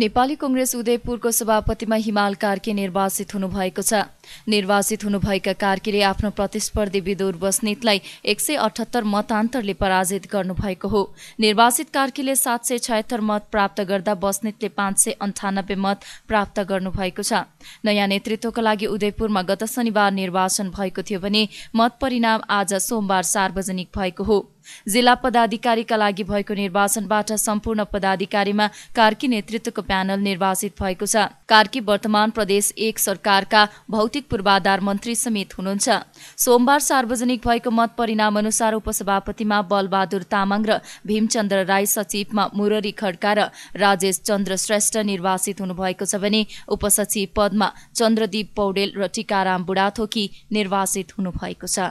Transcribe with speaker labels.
Speaker 1: नेपाली कङ्ग्रेस उदयपुरको सभापतिमा हिमाल कार्की निर्वाचित हुनुभएको छ निर्वाचित हुनुभएका कार्कीले आफ्नो प्रतिस्पर्धी विदुर बस्नेतलाई एक सय अठहत्तर मतान्तरले पराजित गर्नुभएको हो निर्वाचित कार्कीले सात सय छयत्तर मत प्राप्त गर्दा बस्नेतले पाँच सय अन्ठानब्बे मत प्राप्त गर्नुभएको छ नयाँ नेतृत्वका लागि उदयपुरमा गत शनिबार निर्वाचन भएको थियो भने मत परिणाम आज सोमबार सार्वजनिक भएको हो जिल्ला पदाधिकारीका लागि भएको निर्वाचनबाट सम्पूर्ण पदाधिकारीमा कार्की नेतृत्वको प्यानल निर्वाचित भएको छ कार्की वर्तमान प्रदेश एक सरकारका भौतिक पूर्वाधार मन्त्री समेत हुनुहुन्छ सोमबार सार्वजनिक भएको मत परिणाम अनुसार उपसभापतिमा बलबहादुर तामाङ र भीमचन्द्र राई सचिवमा मुररी खड्का र राजेश चन्द्र श्रेष्ठ निर्वाचित हुनुभएको छ भने उपसचिव पदमा चन्द्रदीप पौडेल र टिकाराम बुढाथोकी निर्वाचित हुनुभएको छ